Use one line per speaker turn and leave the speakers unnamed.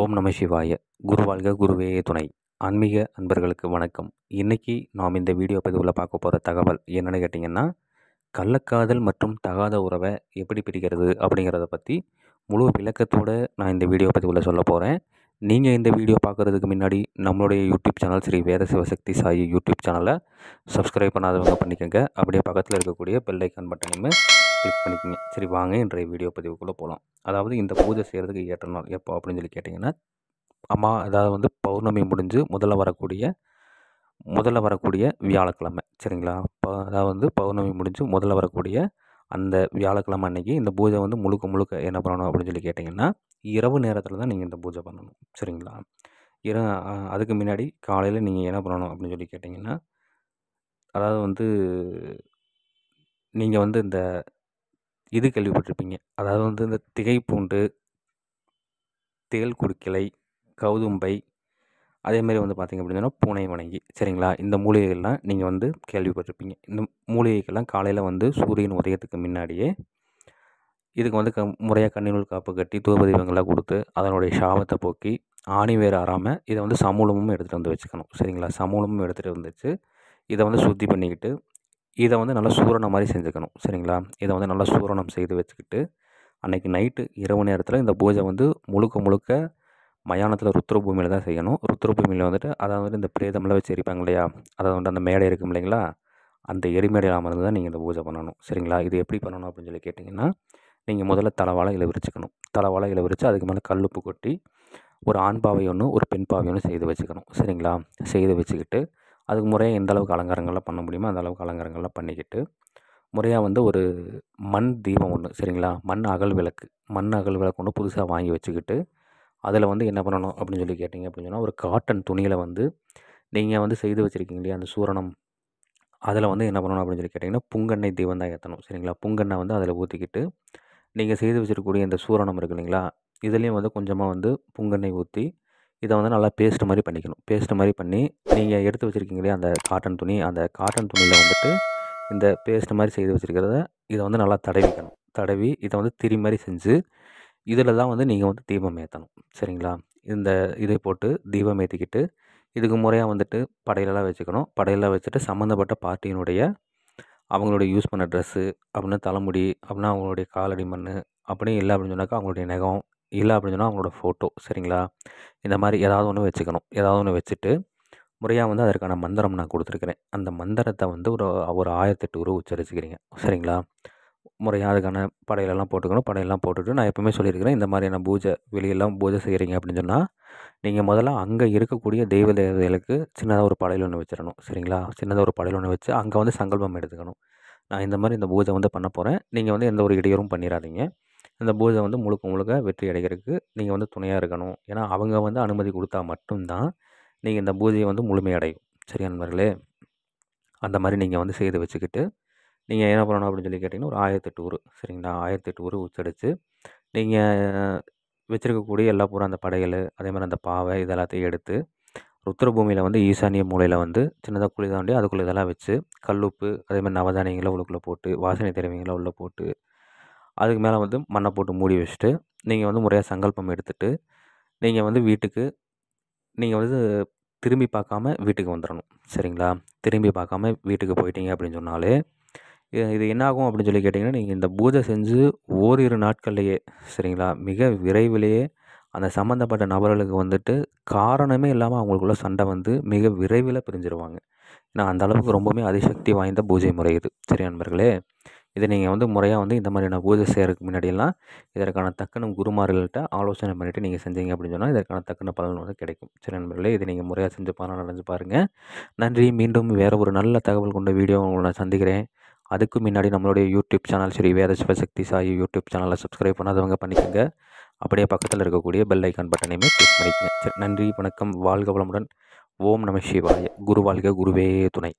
ஓம் நம சிவாய குரு வாழ்க குருவே துணை ஆன்மீக அன்பர்களுக்கு வணக்கம் இன்றைக்கி நாம் இந்த வீடியோ பதிவில் பார்க்க போகிற தகவல் என்னென்னு கேட்டிங்கன்னா கள்ளக்காதல் மற்றும் தகாத உறவை எப்படி பிரிக்கிறது அப்படிங்கிறத பற்றி முழு விளக்கத்தோடு நான் இந்த வீடியோ பதிவில் சொல்ல போகிறேன் நீங்கள் இந்த வீடியோ பார்க்குறதுக்கு முன்னாடி நம்மளுடைய YouTube channel Shri Veda Sivasakthi Sai YouTube சேனலை சப்ஸ்கிரைப் பண்ணாதவங்க பண்ணிக்கோங்க அப்படியே பக்கத்தில் இருக்கக்கூடிய பெல் ஐக்கான் பட்டனையுமே கிளிக் பண்ணிக்கோங்க சரி வாங்க இன்றைய வீடியோ பதிவுக்குள்ளே போகலாம் அதாவது இந்த பூஜை செய்கிறதுக்கு ஏற்ற நாள் எப்போ அப்படின்னு சொல்லி கேட்டிங்கன்னா அம்மா அதாவது வந்து பௌர்ணமி முடிஞ்சு முதல்ல வரக்கூடிய முதல்ல வரக்கூடிய வியாழக்கிழமை சரிங்களா அதாவது வந்து பௌர்ணமி முடிஞ்சு முதல்ல வரக்கூடிய அந்த வியாழக்கிழமை அன்றைக்கி இந்த பூஜை வந்து முழுக்க முழுக்க என்ன பண்ணணும் அப்படின்னு சொல்லி கேட்டிங்கன்னா இரவு நேரத்தில் தான் நீங்கள் இந்த பூஜை பண்ணணும் சரிங்களா இர அதுக்கு முன்னாடி காலையில் நீங்கள் என்ன பண்ணணும் அப்படின்னு சொல்லி கேட்டிங்கன்னா அதாவது வந்து நீங்கள் வந்து இந்த இது கேள்விப்பட்டிருப்பீங்க அதாவது வந்து இந்த திகைப்பூண்டு தேல் குடுக்கிளை கௌதும்பை அதேமாரி வந்து பார்த்திங்க அப்படின்னா பூனை வணங்கி சரிங்களா இந்த மூலிகைகள்லாம் நீங்கள் வந்து கேள்விப்பட்டிருப்பீங்க இந்த மூலிகைகள்லாம் காலையில் வந்து சூரியன் உதயத்துக்கு முன்னாடியே இதுக்கு வந்து க முறையாக கண்ணினுள் காப்பு கட்டி தூபதீபங்கள்லாம் கொடுத்து அதனுடைய சாபத்தை போக்கி ஆணி வேர் ஆறாமல் இதை வந்து சமூலமும் எடுத்துகிட்டு வந்து வச்சுக்கணும் சரிங்களா சமூலமும் எடுத்துகிட்டு வந்துச்சு இதை வந்து சுத்தி பண்ணிக்கிட்டு இதை வந்து நல்லா சூரணம் மாதிரி செஞ்சுக்கணும் சரிங்களா இதை வந்து நல்லா சூரணம் செய்து வச்சுக்கிட்டு அன்றைக்கி நைட்டு இரவு நேரத்தில் இந்த பூஜை வந்து முழுக்க முழுக்க மயானத்தில் ருத்ரபூமியில் தான் செய்யணும் ருத்ரபூமியில் வந்துட்டு அதாவது வந்துட்டு இந்த பிரேதமெல்லாம் வச்சு எரிப்பாங்க இல்லையா அதாவது வந்துட்டு அந்த மேடை இருக்கும் இல்லைங்களா அந்த எரிமேடையில் அமர்ந்து தான் நீங்கள் இந்த பூஜை பண்ணணும் சரிங்களா இது எப்படி பண்ணணும் அப்படின்னு சொல்லி கேட்டிங்கன்னா நீங்கள் முதல்ல தலைவாழை விரிச்சுக்கணும் தலைவாழை விரித்து அதுக்கு மேலே கல்லுப்பு கொட்டி ஒரு ஆண் பாவை ஒன்று ஒரு பெண் பாவை ஒன்று செய்து வச்சுக்கணும் சரிங்களா செய்து வச்சுக்கிட்டு அதுக்கு முறையாக எந்த அளவுக்கு அலங்காரங்கள்லாம் பண்ண முடியுமோ அந்த அளவுக்கு அலங்காரங்கள்லாம் பண்ணிக்கிட்டு முறையாக வந்து ஒரு மண் தீபம் ஒன்று சரிங்களா மண் அகல் விளக்கு மண் அகல் விளக்கு ஒன்று புதுசாக வாங்கி வச்சுக்கிட்டு அதில் வந்து என்ன பண்ணணும் அப்படின்னு சொல்லி கேட்டிங்க அப்படின்னு சொன்னால் ஒரு காட்டன் துணியில் வந்து நீங்கள் வந்து செய்து வச்சுருக்கீங்க இல்லையா அந்த சூரணம் அதில் வந்து என்ன பண்ணணும் அப்படின்னு சொல்லி கேட்டிங்கன்னா புங்கண்ணை தீபம் தான் ஏற்றணும் சரிங்களா புங்கண்ணை வந்து அதில் ஊற்றிக்கிட்டு நீங்கள் செய்து வச்சுருக்கக்கூடிய இந்த சூரணம் இருக்குது இல்லைங்களா இதுலேயும் வந்து கொஞ்சமாக வந்து புங்கெண்ணெய் ஊற்றி இதை வந்து நல்லா பேஸ்ட் மாதிரி பண்ணிக்கணும் பேஸ்ட் மாதிரி பண்ணி நீங்கள் எடுத்து வச்சுருக்கீங்களே அந்த காட்டன் துணி அந்த காட்டன் துணியில் வந்துட்டு இந்த பேஸ்ட் மாதிரி செய்து வச்சுருக்கிறத இதை வந்து நல்லா தடவிக்கணும் தடவி இதை வந்து திரி மாதிரி செஞ்சு இதில் தான் வந்து நீங்கள் வந்து தீபம் ஏற்றணும் சரிங்களா இந்த இதை போட்டு தீபம் ஏற்றிக்கிட்டு இதுக்கு முறையாக வந்துட்டு படையிலலாம் வச்சுக்கணும் படையிலாம் வச்சுட்டு சம்மந்தப்பட்ட பார்ட்டியினுடைய அவங்களுடைய யூஸ் பண்ண ட்ரெஸ்ஸு அப்படின்னா தலைமுடி அப்படின்னா அவங்களுடைய காலடி மண் அப்படின்னு இல்லை அப்படின்னு சொன்னாக்கா அவங்களுடைய நகம் இல்லை அப்படின்னு சொன்னால் அவங்களோட ஃபோட்டோ சரிங்களா இந்த மாதிரி ஏதாவது ஒன்று வச்சுக்கணும் ஏதாவது ஒன்று வச்சுட்டு முறையாக வந்து அதற்கான மந்திரம் நான் கொடுத்துருக்குறேன் அந்த மந்திரத்தை வந்து ஒரு ஒரு ஆயிரத்தெட்டு உருவ உச்சரிச்சுக்கிறீங்க சரிங்களா முறையாக அதுக்கான படையிலெல்லாம் போட்டுக்கணும் படையெல்லாம் போட்டுட்டு நான் எப்போவுமே சொல்லியிருக்கிறேன் இந்த மாதிரியான பூஜை வெளியெல்லாம் பூஜை செய்கிறீங்க அப்படின்னு சொன்னால் நீங்கள் முதல்ல அங்கே இருக்கக்கூடிய தெய்வ தேவதைகளுக்கு சின்னதாக ஒரு படையல் ஒன்று வச்சிடணும் சரிங்களா சின்னதாக ஒரு படையல் ஒன்று வச்சு அங்கே வந்து சங்கல்பம் எடுத்துக்கணும் நான் இந்த மாதிரி இந்த பூஜை வந்து பண்ண போகிறேன் நீங்கள் வந்து எந்த ஒரு இடையூறும் பண்ணிடாதீங்க இந்த பூஜை வந்து முழுக்க முழுக்க வெற்றி அடைகிறதுக்கு நீங்கள் வந்து துணையாக இருக்கணும் ஏன்னா அவங்க வந்து அனுமதி கொடுத்தா மட்டும்தான் நீங்கள் இந்த பூஜையை வந்து முழுமையடையும் சரி நண்பர்களே அந்த மாதிரி நீங்கள் வந்து செய்து வச்சுக்கிட்டு நீங்கள் என்ன பண்ணணும் அப்படின்னு சொல்லி கேட்டிங்கன்னா ஒரு ஆயிரத்தெட்டு ஊர் சரிங்களா ஆயிரத்தெட்டு ஊர் உச்சடித்து நீங்கள் வச்சுருக்கக்கூடிய எல்லா பூரா அந்த படையல் அதேமாதிரி அந்த பாவை இதெல்லாத்தையும் எடுத்து ருத்ரபூமியில் வந்து ஈசானிய மூலையில் வந்து சின்னதாக குழி தாண்டி அதுக்குள்ளே இதெல்லாம் வச்சு கல்லுப்பு அதேமாதிரி நவதானியங்களை உள்ளுக்குள்ளே போட்டு வாசனை திரவியங்களை உள்ளே போட்டு அதுக்கு மேலே வந்து மண்ணை போட்டு மூடி வச்சுட்டு நீங்கள் வந்து முறையாக சங்கல்பம் எடுத்துகிட்டு நீங்கள் வந்து வீட்டுக்கு நீங்கள் வந்து திரும்பி பார்க்காம வீட்டுக்கு வந்துடணும் சரிங்களா திரும்பி பார்க்காம வீட்டுக்கு போயிட்டீங்க அப்படின்னு சொன்னாலே இது என்னாகும் அப்படின்னு சொல்லி கேட்டிங்கன்னா நீங்கள் இந்த பூஜை செஞ்சு ஓரிரு நாட்கள்லையே சரிங்களா மிக விரைவிலேயே அந்த சம்மந்தப்பட்ட நபர்களுக்கு வந்துட்டு காரணமே இல்லாமல் அவங்களுக்குள்ள சண்டை வந்து மிக விரைவில் பிரிஞ்சிருவாங்க ஏன்னா அந்த அளவுக்கு ரொம்பவுமே அதிசக்தி வாய்ந்த பூஜை முறை இது சரி நண்பர்களே இதை நீங்கள் வந்து முறையாக வந்து இந்த மாதிரியான பூஜை செய்கிறதுக்கு முன்னாடியெல்லாம் இதற்கான தக்கன குருமார்கள்ட்ட ஆலோசனை பண்ணிவிட்டு நீங்கள் செஞ்சீங்க அப்படின்னு சொன்னால் இதற்கான தக்கன பலன் வந்து கிடைக்கும் சரி நண்பர்களே இதை நீங்கள் முறையாக செஞ்சு பாருங்கள் நடந்து பாருங்கள் நன்றி மீண்டும் வேறு ஒரு நல்ல தகவல் கொண்ட வீடியோ உங்களை நான் சந்திக்கிறேன் அதுக்கு முன்னாடி நம்மளுடைய YouTube channel Shri Veda Sivasakthi Sai YouTube சேனலை சப்ஸ்கிரைப் பண்ணாதவங்க பண்ணிக்கோங்க அப்படியே பக்கத்தில் இருக்கக்கூடிய பெல் ஐக்கான் பட்டனையுமே கிளிக் பண்ணிக்கோங்க நன்றி வணக்கம் வாழ்க வளமுடன் ஓம் நம சிவாய குரு வாழ்க குருவே துணை